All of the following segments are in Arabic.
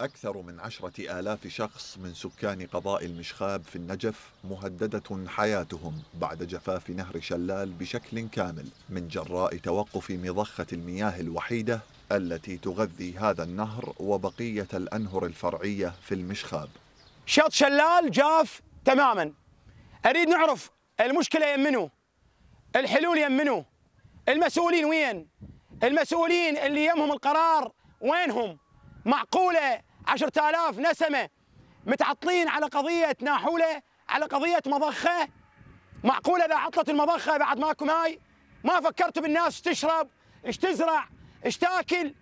أكثر من عشرة آلاف شخص من سكان قضاء المشخاب في النجف مهددة حياتهم بعد جفاف نهر شلال بشكل كامل من جراء توقف مضخة المياه الوحيدة التي تغذي هذا النهر وبقية الأنهر الفرعية في المشخاب شط شلال جاف تماما أريد نعرف المشكلة يمنه الحلول يمنه المسؤولين وين المسؤولين اللي يمهم القرار وينهم معقولة 10000 نسمه متعطلين على قضيه ناحوله على قضيه مضخه معقوله اذا عطلت المضخه بعد ماكو ماي ما فكرتوا بالناس تشرب ايش تزرع ايش تاكل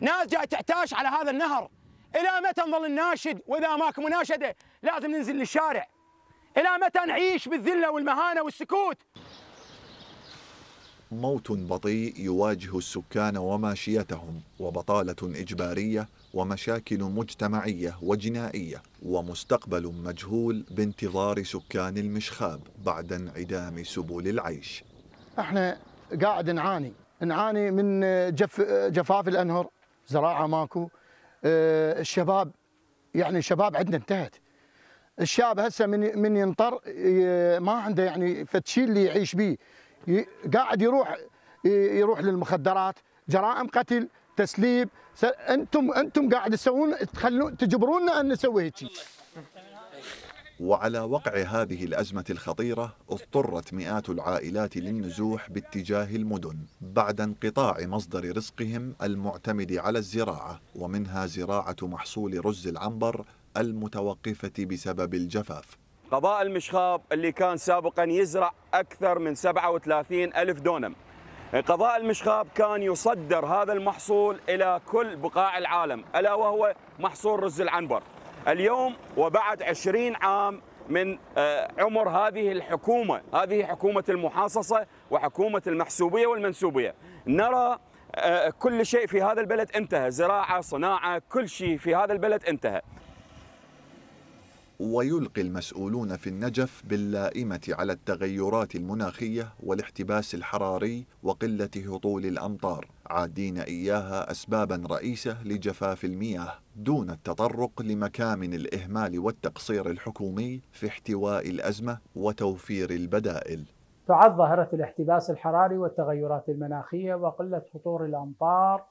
ناس جاي تحتاج على هذا النهر الى متى نظل نناشد واذا ماكو مناشده لازم ننزل للشارع الى متى نعيش بالذله والمهانه والسكوت موت بطيء يواجه السكان وماشيتهم وبطاله اجباريه ومشاكل مجتمعيه وجنائيه ومستقبل مجهول بانتظار سكان المشخاب بعد انعدام سبل العيش احنا قاعد نعاني نعاني من جف جفاف الانهر زراعه ماكو آه، الشباب يعني الشباب عندنا انتهت الشاب هسه من من ينطر ما عنده يعني فتشيل اللي يعيش بيه قاعد يروح يروح للمخدرات جرائم قتل تسليب انتم انتم قاعد تسوون تخلون تجبرونا ان نسوي هيك وعلى وقع هذه الازمه الخطيره اضطرت مئات العائلات للنزوح باتجاه المدن بعد انقطاع مصدر رزقهم المعتمد على الزراعه ومنها زراعه محصول رز العنبر المتوقفه بسبب الجفاف قضاء المشخاب اللي كان سابقا يزرع أكثر من 37 ألف دونم قضاء المشخاب كان يصدر هذا المحصول إلى كل بقاع العالم ألا وهو محصول رز العنبر اليوم وبعد 20 عام من آه، عمر هذه الحكومة هذه حكومة المحاصصة وحكومة المحسوبية والمنسوبية نرى آه، كل شيء في هذا البلد انتهى زراعة صناعة كل شيء في هذا البلد انتهى ويلقي المسؤولون في النجف باللائمة على التغيرات المناخية والاحتباس الحراري وقلة هطول الأمطار عادين إياها أسبابا رئيسة لجفاف المياه دون التطرق لمكامن الإهمال والتقصير الحكومي في احتواء الأزمة وتوفير البدائل تعد ظاهرة الاحتباس الحراري والتغيرات المناخية وقلة هطول الأمطار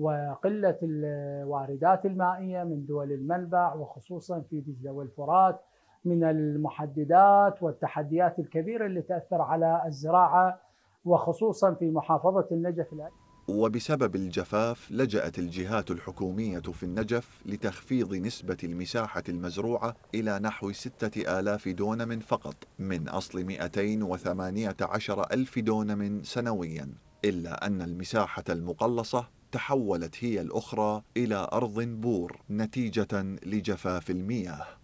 وقلة الواردات المائية من دول المنبع وخصوصا في دجلة والفرات من المحددات والتحديات الكبيرة اللي تأثر على الزراعة وخصوصا في محافظة النجف الآن وبسبب الجفاف لجأت الجهات الحكومية في النجف لتخفيض نسبة المساحة المزروعة إلى نحو 6000 دونم فقط من أصل 218 ألف دونم سنويا إلا أن المساحة المقلصة تحولت هي الأخرى إلى أرض بور نتيجة لجفاف المياه